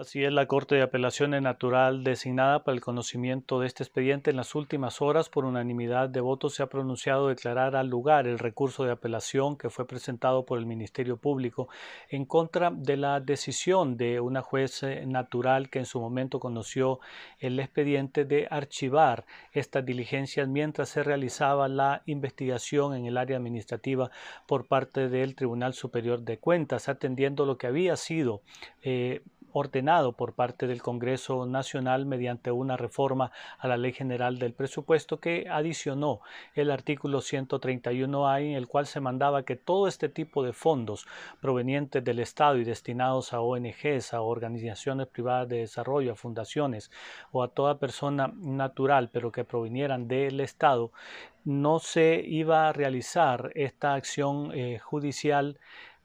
Así es, la Corte de Apelaciones Natural, designada para el conocimiento de este expediente en las últimas horas por unanimidad de votos, se ha pronunciado declarar al lugar el recurso de apelación que fue presentado por el Ministerio Público en contra de la decisión de una juez eh, natural que en su momento conoció el expediente de archivar estas diligencias mientras se realizaba la investigación en el área administrativa por parte del Tribunal Superior de Cuentas, atendiendo lo que había sido eh, ordenado por parte del Congreso Nacional mediante una reforma a la Ley General del Presupuesto que adicionó el artículo 131A en el cual se mandaba que todo este tipo de fondos provenientes del Estado y destinados a ONGs, a organizaciones privadas de desarrollo, a fundaciones o a toda persona natural pero que provinieran del Estado, no se iba a realizar esta acción eh, judicial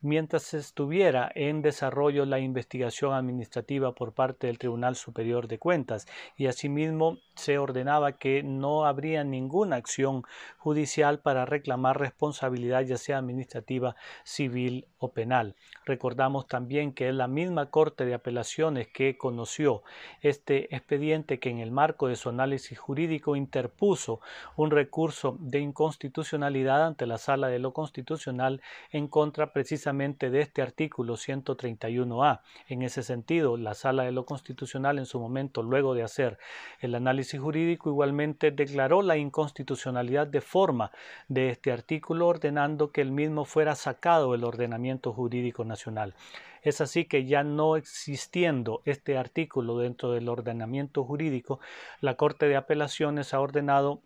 mientras estuviera en desarrollo la investigación administrativa por parte del Tribunal Superior de Cuentas y asimismo se ordenaba que no habría ninguna acción judicial para reclamar responsabilidad ya sea administrativa, civil o penal. Recordamos también que es la misma Corte de Apelaciones que conoció este expediente que en el marco de su análisis jurídico interpuso un recurso de inconstitucionalidad ante la Sala de lo Constitucional en contra precisamente de este artículo 131A. En ese sentido, la Sala de lo Constitucional en su momento, luego de hacer el análisis jurídico, igualmente declaró la inconstitucionalidad de forma de este artículo, ordenando que el mismo fuera sacado del ordenamiento jurídico nacional. Es así que ya no existiendo este artículo dentro del ordenamiento jurídico, la Corte de Apelaciones ha ordenado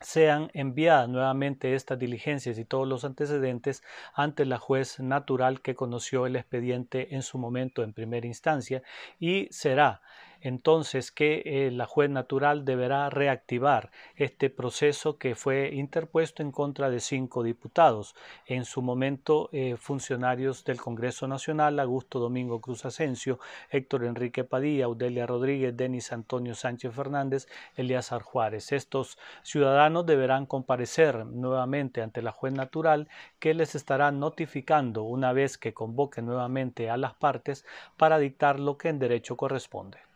sean enviadas nuevamente estas diligencias y todos los antecedentes ante la juez natural que conoció el expediente en su momento en primera instancia y será entonces que eh, la juez natural deberá reactivar este proceso que fue interpuesto en contra de cinco diputados, en su momento eh, funcionarios del Congreso Nacional, Augusto Domingo Cruz Asensio, Héctor Enrique Padilla, Audelia Rodríguez, Denis Antonio Sánchez Fernández, Elías Juárez. Estos ciudadanos deberán comparecer nuevamente ante la juez natural que les estará notificando una vez que convoque nuevamente a las partes para dictar lo que en derecho corresponde.